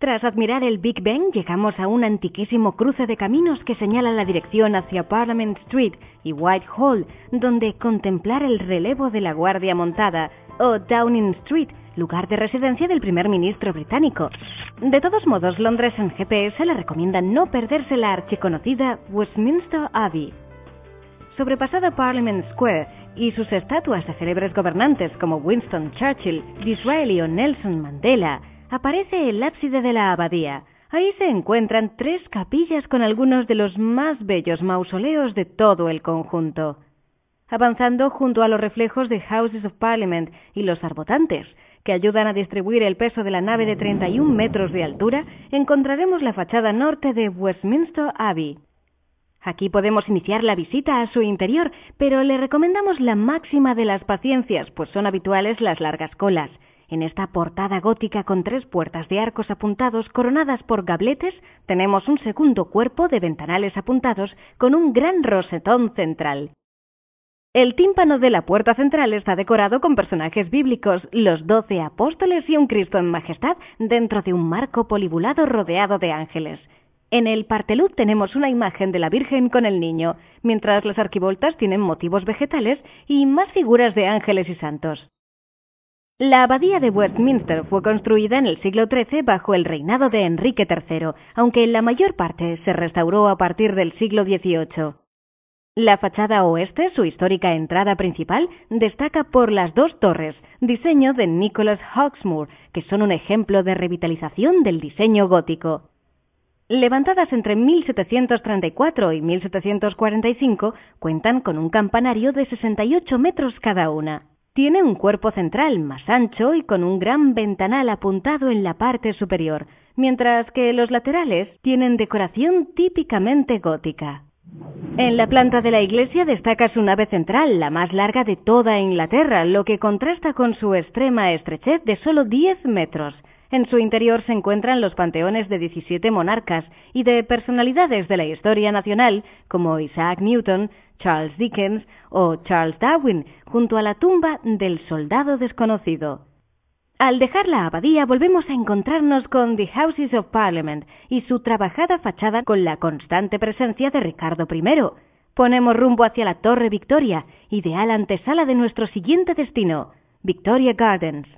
Tras admirar el Big Bang, llegamos a un antiquísimo cruce de caminos que señala la dirección hacia Parliament Street y Whitehall, donde contemplar el relevo de la Guardia Montada, o Downing Street, lugar de residencia del primer ministro británico. De todos modos, Londres en GPS le recomienda no perderse la archiconocida Westminster Abbey. Sobrepasada Parliament Square y sus estatuas de célebres gobernantes como Winston Churchill, Disraeli o Nelson Mandela, aparece el ábside de la abadía. Ahí se encuentran tres capillas con algunos de los más bellos mausoleos de todo el conjunto. Avanzando junto a los reflejos de Houses of Parliament y los arbotantes, que ayudan a distribuir el peso de la nave de 31 metros de altura, encontraremos la fachada norte de Westminster Abbey. Aquí podemos iniciar la visita a su interior, pero le recomendamos la máxima de las paciencias, pues son habituales las largas colas. En esta portada gótica con tres puertas de arcos apuntados coronadas por gabletes, tenemos un segundo cuerpo de ventanales apuntados con un gran rosetón central. El tímpano de la puerta central está decorado con personajes bíblicos, los doce apóstoles y un Cristo en majestad dentro de un marco polibulado rodeado de ángeles. En el parteluz tenemos una imagen de la Virgen con el niño, mientras las arquivoltas tienen motivos vegetales y más figuras de ángeles y santos. La abadía de Westminster fue construida en el siglo XIII bajo el reinado de Enrique III, aunque en la mayor parte se restauró a partir del siglo XVIII. La fachada oeste, su histórica entrada principal, destaca por las dos torres, diseño de Nicholas Hawksmoor, que son un ejemplo de revitalización del diseño gótico. Levantadas entre 1734 y 1745, cuentan con un campanario de 68 metros cada una. Tiene un cuerpo central más ancho y con un gran ventanal apuntado en la parte superior, mientras que los laterales tienen decoración típicamente gótica. En la planta de la iglesia destaca su nave central, la más larga de toda Inglaterra, lo que contrasta con su extrema estrechez de solo 10 metros, en su interior se encuentran los panteones de 17 monarcas y de personalidades de la historia nacional como Isaac Newton, Charles Dickens o Charles Darwin, junto a la tumba del soldado desconocido. Al dejar la abadía volvemos a encontrarnos con The Houses of Parliament y su trabajada fachada con la constante presencia de Ricardo I. Ponemos rumbo hacia la Torre Victoria, ideal antesala de nuestro siguiente destino, Victoria Gardens.